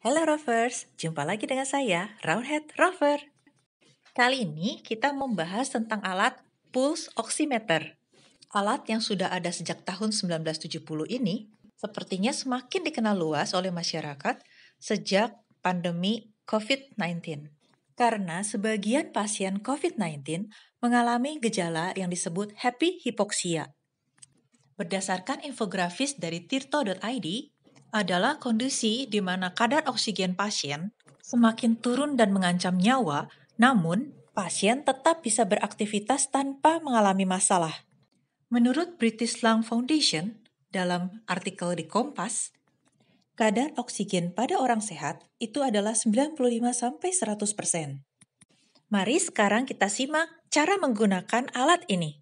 Halo Rovers, jumpa lagi dengan saya, Roundhead Rover. Kali ini kita membahas tentang alat Pulse Oximeter. Alat yang sudah ada sejak tahun 1970 ini sepertinya semakin dikenal luas oleh masyarakat sejak pandemi COVID-19. Karena sebagian pasien COVID-19 mengalami gejala yang disebut happy hypoxia. Berdasarkan infografis dari tirto.id, adalah kondisi di mana kadar oksigen pasien semakin turun dan mengancam nyawa, namun pasien tetap bisa beraktivitas tanpa mengalami masalah. Menurut British Lung Foundation, dalam artikel di Kompas, kadar oksigen pada orang sehat itu adalah 95-100%. Mari sekarang kita simak cara menggunakan alat ini.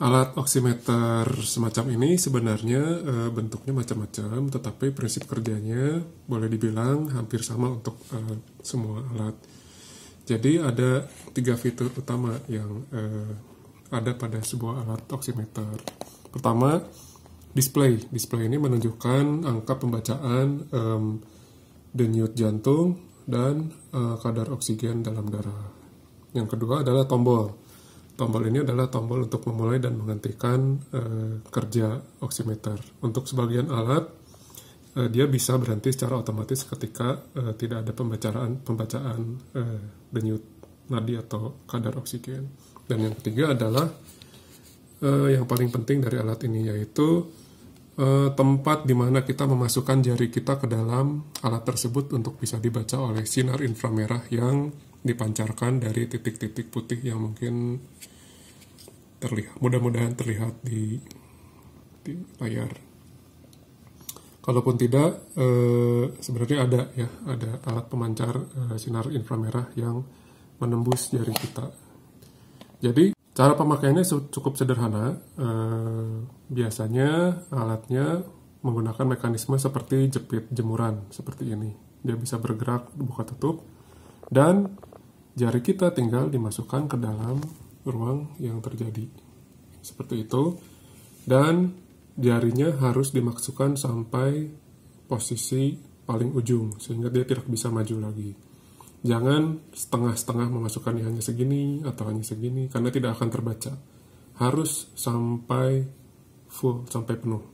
Alat oximeter semacam ini sebenarnya e, bentuknya macam-macam, tetapi prinsip kerjanya boleh dibilang hampir sama untuk e, semua alat. Jadi ada tiga fitur utama yang e, ada pada sebuah alat oximeter. Pertama, display. Display ini menunjukkan angka pembacaan e, denyut jantung dan e, kadar oksigen dalam darah. Yang kedua adalah tombol Tombol ini adalah tombol untuk memulai dan menghentikan uh, kerja oximeter. Untuk sebagian alat, uh, dia bisa berhenti secara otomatis ketika uh, tidak ada pembacaan pembacaan uh, denyut nadi atau kadar oksigen. Dan yang ketiga adalah uh, yang paling penting dari alat ini yaitu uh, tempat di mana kita memasukkan jari kita ke dalam alat tersebut untuk bisa dibaca oleh sinar inframerah yang dipancarkan dari titik-titik putih yang mungkin terlihat mudah-mudahan terlihat di, di layar kalaupun tidak e, sebenarnya ada ya ada alat pemancar e, sinar inframerah yang menembus jaring kita jadi cara pemakaiannya cukup sederhana E, biasanya alatnya menggunakan mekanisme seperti jepit jemuran seperti ini dia bisa bergerak buka tutup dan jari kita tinggal dimasukkan ke dalam ruang yang terjadi. Seperti itu. Dan jarinya harus dimasukkan sampai posisi paling ujung sehingga dia tidak bisa maju lagi. Jangan setengah-setengah memasukkan hanya segini atau hanya segini karena tidak akan terbaca. Harus sampai full, sampai penuh.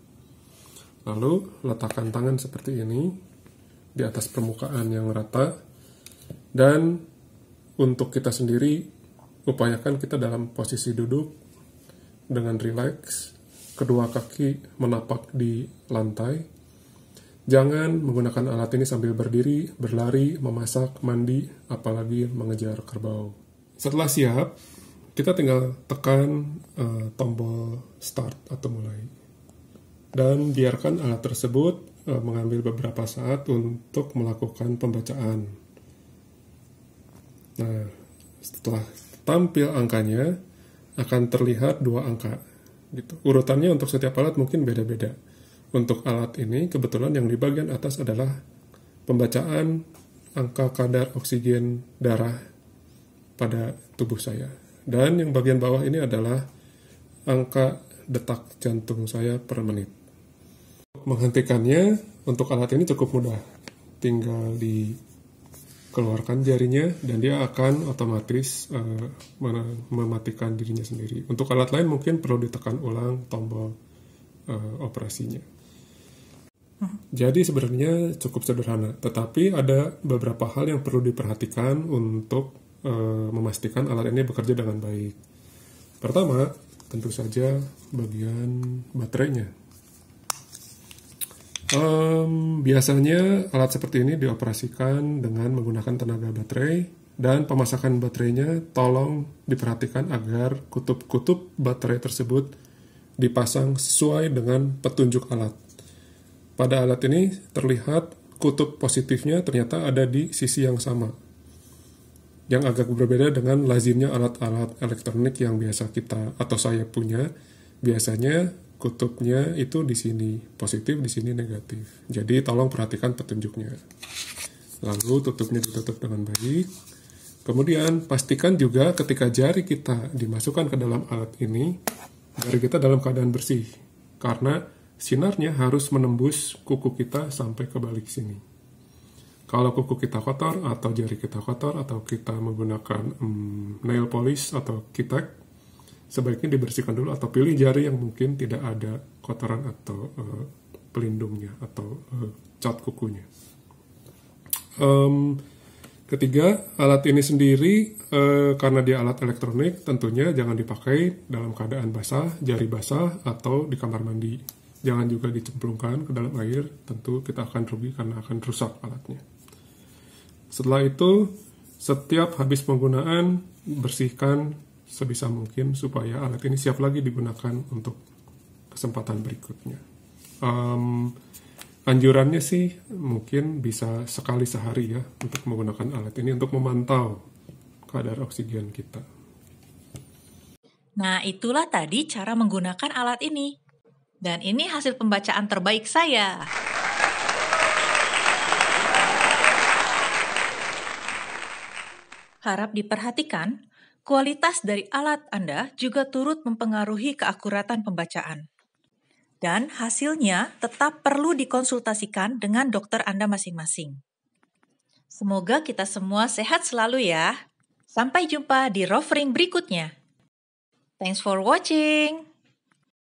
Lalu letakkan tangan seperti ini di atas permukaan yang rata dan untuk kita sendiri upayakan kita dalam posisi duduk dengan rileks, kedua kaki menapak di lantai. Jangan menggunakan alat ini sambil berdiri, berlari, memasak, mandi, apalagi mengejar kerbau. Setelah siap, kita tinggal tekan uh, tombol start atau mulai. Dan biarkan alat tersebut eh, mengambil beberapa saat untuk melakukan pembacaan. Nah, setelah tampil angkanya, akan terlihat dua angka. Gitu. Urutannya untuk setiap alat mungkin beda-beda. Untuk alat ini, kebetulan yang di bagian atas adalah pembacaan angka kadar oksigen darah pada tubuh saya. Dan yang bagian bawah ini adalah angka detak jantung saya per menit. Menghentikannya untuk alat ini cukup mudah. Tinggal di keluarkan jarinya dan dia akan otomatis uh, mematikan dirinya sendiri. Untuk alat lain mungkin perlu ditekan ulang tombol uh, operasinya. Jadi sebenarnya cukup sederhana, tetapi ada beberapa hal yang perlu diperhatikan untuk uh, memastikan alat ini bekerja dengan baik. Pertama, tentu saja bagian baterainya. Um, biasanya alat seperti ini dioperasikan dengan menggunakan tenaga baterai dan pemasakan baterainya tolong diperhatikan agar kutub-kutub baterai tersebut dipasang sesuai dengan petunjuk alat. Pada alat ini terlihat kutub positifnya ternyata ada di sisi yang sama, yang agak berbeda dengan lazimnya alat-alat elektronik yang biasa kita atau saya punya. Biasanya kutubnya itu di sini positif di sini negatif jadi tolong perhatikan petunjuknya lalu tutupnya ditutup dengan baik kemudian pastikan juga ketika jari kita dimasukkan ke dalam alat ini jari kita dalam keadaan bersih karena sinarnya harus menembus kuku kita sampai ke balik sini kalau kuku kita kotor atau jari kita kotor atau kita menggunakan hmm, nail polish atau kitek sebaiknya dibersihkan dulu atau pilih jari yang mungkin tidak ada kotoran atau uh, pelindungnya atau uh, cat kukunya. Um, ketiga, alat ini sendiri uh, karena dia alat elektronik tentunya jangan dipakai dalam keadaan basah, jari basah atau di kamar mandi. Jangan juga dicemplungkan ke dalam air, tentu kita akan rugi karena akan rusak alatnya. Setelah itu, setiap habis penggunaan bersihkan sebisa mungkin supaya alat ini siap lagi digunakan untuk kesempatan berikutnya. Um, anjurannya sih mungkin bisa sekali sehari ya untuk menggunakan alat ini untuk memantau kadar oksigen kita. Nah, itulah tadi cara menggunakan alat ini. Dan ini hasil pembacaan terbaik saya. Harap diperhatikan Kualitas dari alat Anda juga turut mempengaruhi keakuratan pembacaan. Dan hasilnya tetap perlu dikonsultasikan dengan dokter Anda masing-masing. Semoga kita semua sehat selalu ya. Sampai jumpa di rovering berikutnya. Thanks for watching.